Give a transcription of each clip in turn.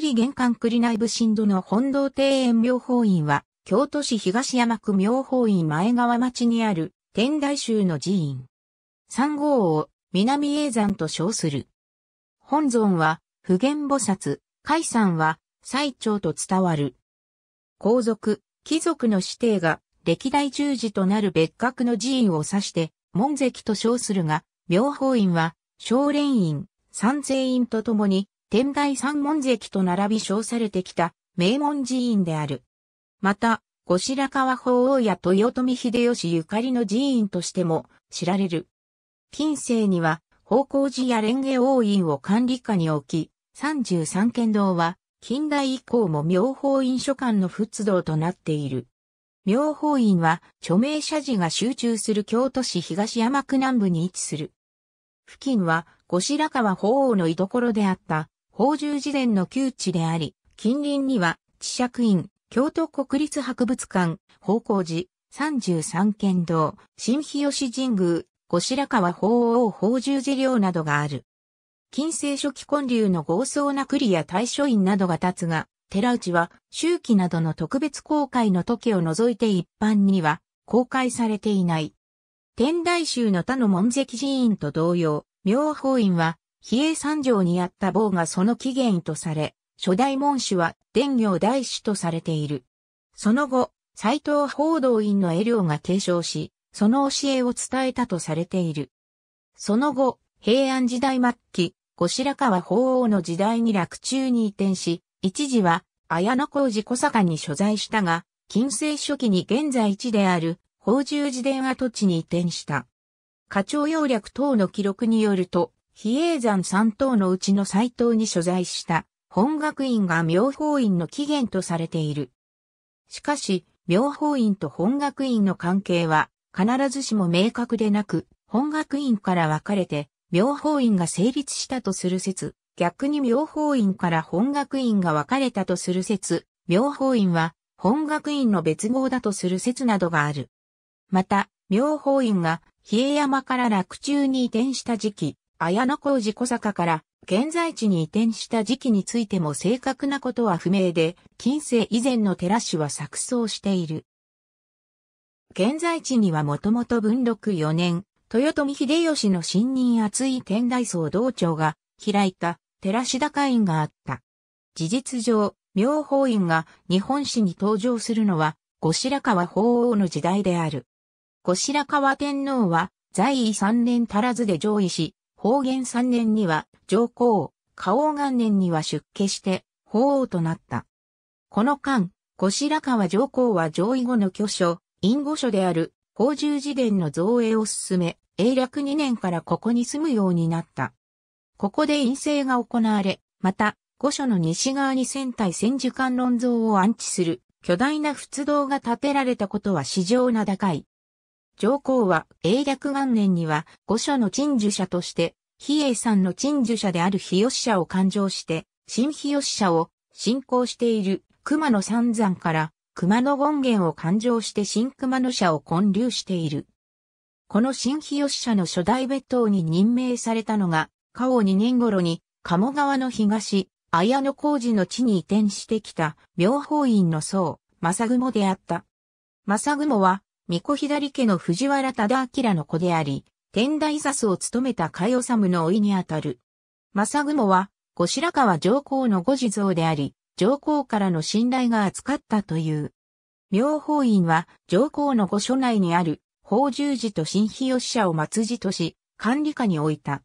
栗玄関栗内部新戸の本堂庭園妙法院は、京都市東山区妙法院前川町にある天台宗の寺院。三号を南永山と称する。本尊は、普賢菩薩、海山は、最長と伝わる。皇族、貴族の指定が、歴代十字となる別格の寺院を指して、門跡と称するが、妙法院は、少蓮院、三世院とともに、天台三門跡と並び称されてきた名門寺院である。また、後白河法皇や豊臣秀吉ゆかりの寺院としても知られる。近世には、宝光寺や蓮華王院を管理下に置き、三十三県道は、近代以降も妙法院所管の仏道となっている。妙法院は、著名者寺が集中する京都市東山区南部に位置する。付近は、後白河法皇の居所であった、宝珠寺殿の旧地であり、近隣には、地釈院、京都国立博物館、宝光寺、三十三県道、新日吉神宮、後白河法王宝珠寺領などがある。近世初期建立の豪壮な栗や大書院などが立つが、寺内は、周期などの特別公開の時を除いて一般には、公開されていない。天台宗の他の門跡寺院と同様、妙法院は、比叡山条にあった棒がその起源とされ、初代門主は伝行大師とされている。その後、斎藤報道院の絵領が継承し、その教えを伝えたとされている。その後、平安時代末期、後白河法皇の時代に洛中に移転し、一時は綾小路小坂に所在したが、近世初期に現在地である宝珠寺殿跡地に移転した。課長要略等の記録によると、比叡山三島のうちの斎藤に所在した本学院が妙法院の起源とされている。しかし、妙法院と本学院の関係は必ずしも明確でなく、本学院から分かれて、妙法院が成立したとする説、逆に妙法院から本学院が分かれたとする説、妙法院は本学院の別号だとする説などがある。また、妙法院が比叡山から洛中に移転した時期、綾小路小坂から現在地に移転した時期についても正確なことは不明で、近世以前の寺市は錯綜している。現在地にはもともと文禄4年、豊臣秀吉の新任厚い天台僧道長が開いた寺市高院があった。事実上、妙法院が日本史に登場するのは、後白河法皇の時代である。後白河天皇は在位3年足らずで上位し、方元三年には上皇、花王元年には出家して法王となった。この間、後白河上皇は上位後の巨書、隠語書である宝十字伝の造営を進め、永略二年からここに住むようになった。ここで陰性が行われ、また、御所の西側に船体千手観音像を安置する巨大な仏堂が建てられたことは史上名高い。上皇は永暦元年には御所の鎮守者として、比叡山の鎮守者である日吉社を勘定して、新日吉社を信仰している熊野三山から熊野権現を勘定して新熊野社を建立している。この新日吉社の初代別当に任命されたのが、過往2年頃に鴨川の東、綾野工事の地に移転してきた妙法院の僧、正雲であった。正雲は巫女左家の藤原忠明の子であり、天台座主を務めた海斐治の老いにあたる。正雲は、後白河上皇の後地蔵であり、上皇からの信頼が厚かったという。妙法院は、上皇の御所内にある、法十寺と新日吉社を末寺とし、管理下に置いた。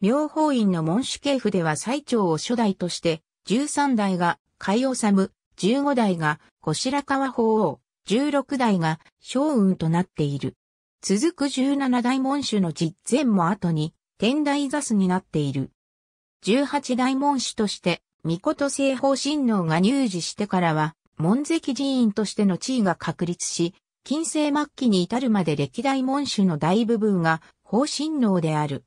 妙法院の門主系譜では最長を初代として、13代が、海治、15代が、後白河法皇、16代が将雲となっている。続く17代門主の実前も後に天台座主になっている。18代門主として、御と西方神皇が入寺してからは、門跡寺院としての地位が確立し、近世末期に至るまで歴代門主の大部分が方神皇である。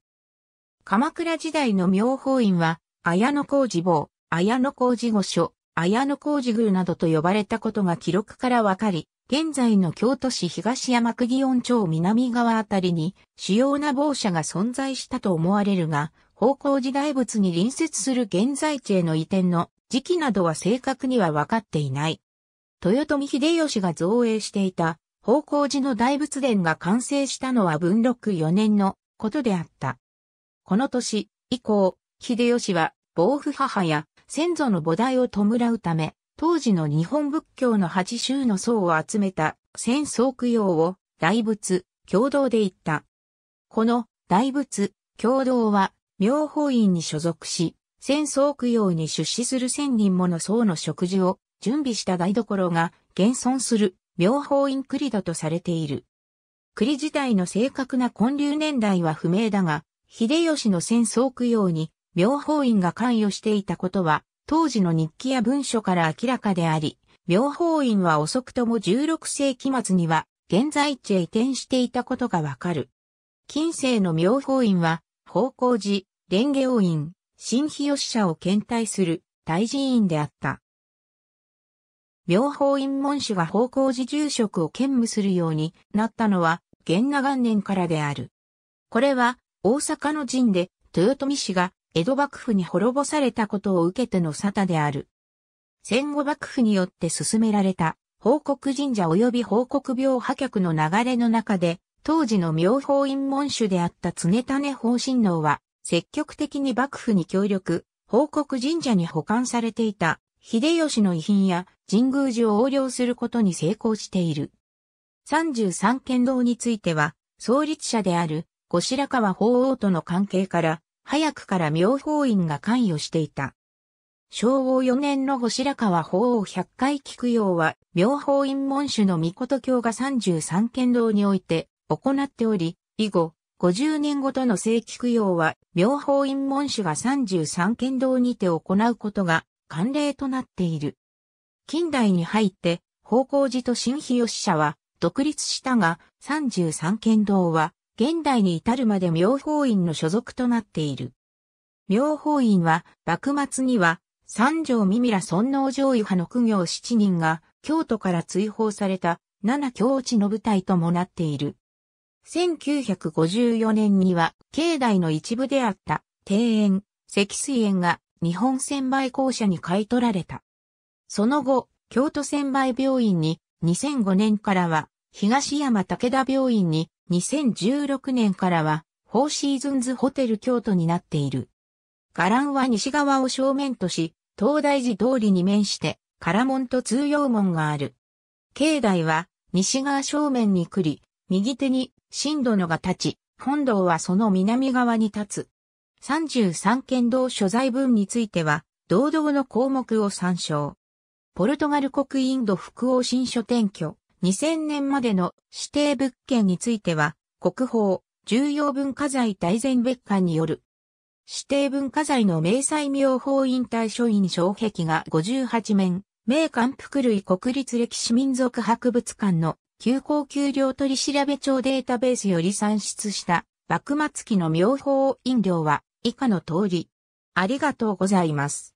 鎌倉時代の妙法院は、綾小路坊、綾小路御所、綾野工事宮などと呼ばれたことが記録からわかり、現在の京都市東山区祇園町南側あたりに主要な某社が存在したと思われるが、方向時代物に隣接する現在地への移転の時期などは正確には分かっていない。豊臣秀吉が造営していた方向寺の大仏殿が完成したのは文禄4年のことであった。この年以降、秀吉は、暴府母や先祖の菩提を弔うため、当時の日本仏教の八州の僧を集めた戦僧供養を大仏、共同で言った。この大仏、共同は妙法院に所属し、戦争供養に出資する千人もの僧の食事を準備した台所が現存する妙法院栗戸とされている。栗自体の正確な建立年代は不明だが、秀吉の戦争供養に妙法院が関与していたことは、当時の日記や文書から明らかであり、妙法院は遅くとも16世紀末には、現在地へ移転していたことがわかる。近世の妙法院は、法光寺、蓮華王院、新日吉社を検体する大寺院であった。妙法院門主が法光寺住職を兼務するようになったのは、元和元年からである。これは、大阪の陣で、豊臣氏が江戸幕府に滅ぼされたことを受けての沙汰である。戦後幕府によって進められた、報告神社及び報告病破局の流れの中で、当時の妙法院門主であった常種法神能は、積極的に幕府に協力、報告神社に保管されていた、秀吉の遺品や神宮寺を横領することに成功している。33県道については、創立者である、後白河法王との関係から、早くから妙法院が関与していた。昭和4年の後白河法王百回聞くようは、妙法院門主の御事教が33県道において行っており、以後、50年ごとの正ようは、妙法院門主が33県道にて行うことが慣例となっている。近代に入って、法光寺と新日吉社は独立したが、33県道は現代に至るまで妙法院の所属となっている。妙法院は、幕末には、三条三ら尊王上位派の苦行7人が、京都から追放された、七京地の舞台ともなっている。1954年には、境内の一部であった、庭園、積水園が、日本千倍公社に買い取られた。その後、京都千倍病院に、2005年からは、東山武田病院に2016年からは、フォーシーズンズホテル京都になっている。伽藍は西側を正面とし、東大寺通りに面して、藍門と通用門がある。境内は、西側正面に来り、右手に、新殿が立ち、本堂はその南側に立つ。33県道所在分については、堂々の項目を参照。ポルトガル国インド複合新書店居。2000年までの指定物件については、国宝、重要文化財大全別館による、指定文化財の明細妙法院対書院障壁が58面、名館福類国立歴史民族博物館の休校給料取調べ帳データベースより算出した幕末期の妙法飲料は以下の通り。ありがとうございます。